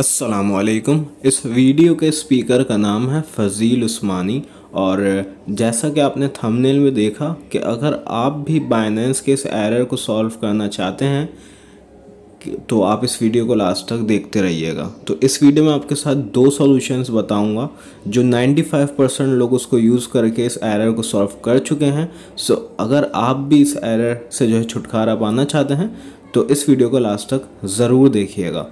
वालेकुम इस वीडियो के स्पीकर का नाम है फ़ज़ील उस्मानी और जैसा कि आपने थंबनेल में देखा कि अगर आप भी बाइनेंस के इस एरर को सॉल्व करना चाहते हैं तो आप इस वीडियो को लास्ट तक देखते रहिएगा तो इस वीडियो में आपके साथ दो सॉल्यूशंस बताऊंगा जो 95 परसेंट लोग उसको यूज़ करके इस एरर को सॉल्व कर चुके हैं सो अगर आप भी इस एरर से जो है छुटकारा पाना चाहते हैं तो इस वीडियो को लास्ट तक ज़रूर देखिएगा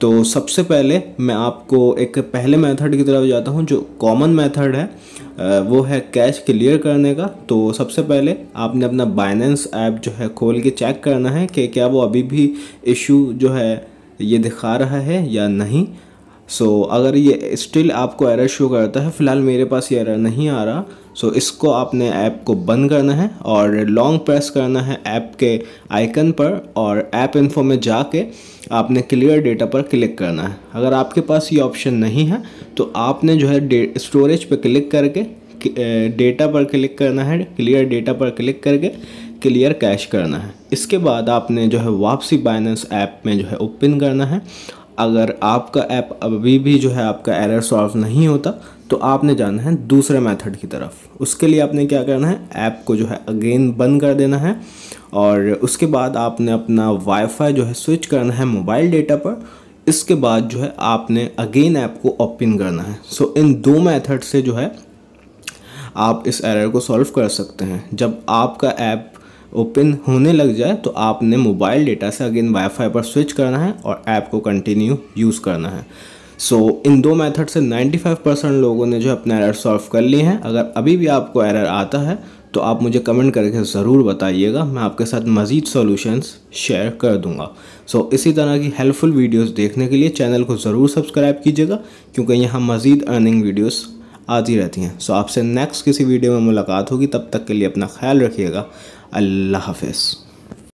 तो सबसे पहले मैं आपको एक पहले मेथड की तरफ जाता हूँ जो कॉमन मेथड है वो है कैश क्लियर करने का तो सबसे पहले आपने अपना बाइनेंस ऐप जो है खोल के चेक करना है कि क्या वो अभी भी इशू जो है ये दिखा रहा है या नहीं सो so, अगर ये स्टिल आपको एरर शो करता है फ़िलहाल मेरे पास ये एरर नहीं आ रहा सो so, इसको आपने ऐप को बंद करना है और लॉन्ग प्रेस करना है ऐप के आइकन पर और ऐप इन्फो में जाके आपने क्लियर डेटा पर क्लिक करना है अगर आपके पास ये ऑप्शन नहीं है तो आपने जो है स्टोरेज पर क्लिक करके डेटा पर क्लिक करना है क्लियर डेटा पर क्लिक करके क्लियर कैश करना है इसके बाद आपने जो है वापसी बाइनेंस ऐप में जो है ओपन करना है अगर आपका ऐप अभी भी जो है आपका एरर सॉल्व नहीं होता तो आपने जाना है दूसरे मेथड की तरफ उसके लिए आपने क्या करना है ऐप को जो है अगेन बंद कर देना है और उसके बाद आपने अपना वाईफाई जो है स्विच करना है मोबाइल डेटा पर इसके बाद जो है आपने अगेन ऐप को ओपन करना है सो इन दो मेथड से जो है आप इस एरर को सॉल्व कर सकते हैं जब आपका ऐप ओपन होने लग जाए तो आपने मोबाइल डेटा से अगेन वाईफाई पर स्विच करना है और ऐप को कंटिन्यू यूज़ करना है सो so, इन दो मेथड से 95 परसेंट लोगों ने जो अपना एरर सॉल्व कर लिए हैं अगर अभी भी आपको एरर आता है तो आप मुझे कमेंट करके ज़रूर बताइएगा मैं आपके साथ मज़ीद सॉल्यूशंस शेयर कर दूंगा सो so, इसी तरह की हेल्पफुल वीडियोस देखने के लिए चैनल को ज़रूर सब्सक्राइब कीजिएगा क्योंकि यहाँ मज़ीद अर्निंग वीडियोज़ आती रहती हैं सो आपसे नेक्स्ट किसी वीडियो में मुलाकात होगी तब तक के लिए अपना ख्याल रखिएगा अल्लाह हाफिज़